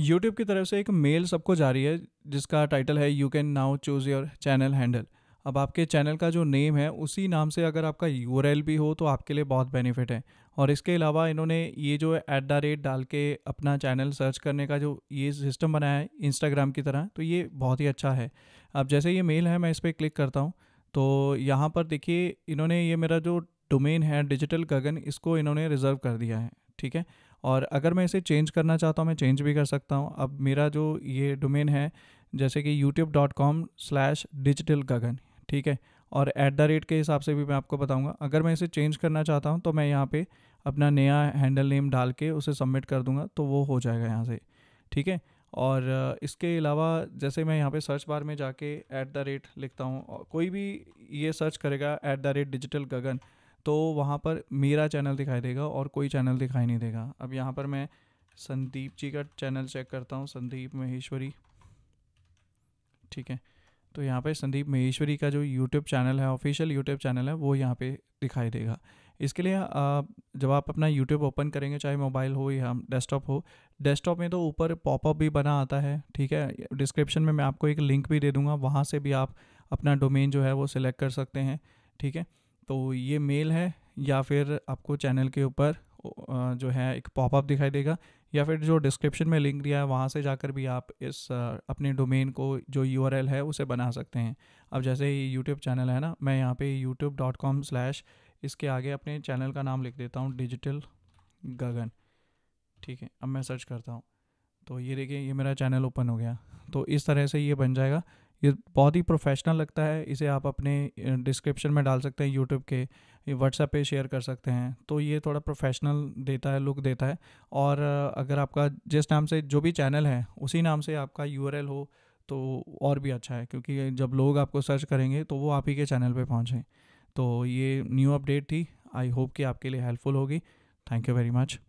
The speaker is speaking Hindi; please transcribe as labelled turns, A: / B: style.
A: यूट्यूब की तरफ से एक मेल सबको जा रही है जिसका टाइटल है you can now choose your channel handle अब आपके चैनल का जो नेम है उसी नाम से अगर आपका यू भी हो तो आपके लिए बहुत बेनिफिट है और इसके अलावा इन्होंने ये जो एट द रेट डाल के अपना चैनल सर्च करने का जो ये सिस्टम बनाया है इंस्टाग्राम की तरह तो ये बहुत ही अच्छा है अब जैसे ये मेल है मैं इस पर क्लिक करता हूँ तो यहाँ पर देखिए इन्होंने ये मेरा जो डोमेन है डिजिटल गगन इसको इन्होंने रिज़र्व कर दिया है ठीक है और अगर मैं इसे चेंज करना चाहता हूँ मैं चेंज भी कर सकता हूँ अब मेरा जो ये डोमेन है जैसे कि YouTube dot com slash digital Gagan ठीक है और एट द रेट के हिसाब से भी मैं आपको बताऊँगा अगर मैं इसे चेंज करना चाहता हूँ तो मैं यहाँ पे अपना नया हैंडल नेम डाल के उसे सबमिट कर दूंगा तो वो हो जाएगा यहाँ से ठीक है और इसके अलावा जैसे मैं यहाँ पे सर्च बार में जाके ऐट द रेट लिखता हूँ कोई भी ये सर्च करेगा at the rate digital Gagan तो वहाँ पर मेरा चैनल दिखाई देगा और कोई चैनल दिखाई नहीं देगा अब यहाँ पर मैं संदीप जी का चैनल चेक करता हूँ संदीप महेश्वरी ठीक है तो यहाँ पे संदीप महेश्वरी का जो यूट्यूब चैनल है ऑफिशियल यूट्यूब चैनल है वो यहाँ पे दिखाई देगा इसके लिए जब आप अपना यूट्यूब ओपन करेंगे चाहे मोबाइल हो या डेस्कटॉप हो डेस्कटॉप में तो ऊपर पॉपअप भी बना आता है ठीक है डिस्क्रिप्शन में मैं आपको एक लिंक भी दे दूँगा वहाँ से भी आप अपना डोमेन जो है वो सिलेक्ट कर सकते हैं ठीक है तो ये मेल है या फिर आपको चैनल के ऊपर जो है एक पॉपअप दिखाई देगा या फिर जो डिस्क्रिप्शन में लिंक दिया है वहाँ से जाकर भी आप इस अपने डोमेन को जो यू है उसे बना सकते हैं अब जैसे ये यूट्यूब चैनल है ना मैं यहाँ पे यूट्यूब डॉट कॉम स्लैश इसके आगे अपने चैनल का नाम लिख देता हूँ डिजिटल गगन ठीक है अब मैं सर्च करता हूँ तो ये देखिए ये मेरा चैनल ओपन हो गया तो इस तरह से ये बन जाएगा ये बहुत ही प्रोफेशनल लगता है इसे आप अपने डिस्क्रिप्शन में डाल सकते हैं यूट्यूब के व्हाट्सएप पे शेयर कर सकते हैं तो ये थोड़ा प्रोफेशनल देता है लुक देता है और अगर आपका जिस नाम से जो भी चैनल है उसी नाम से आपका यू हो तो और भी अच्छा है क्योंकि जब लोग आपको सर्च करेंगे तो वो आप ही के चैनल पर पहुँचें तो ये न्यू अपडेट थी आई होप कि आपके लिए हेल्पफुल होगी थैंक यू वेरी मच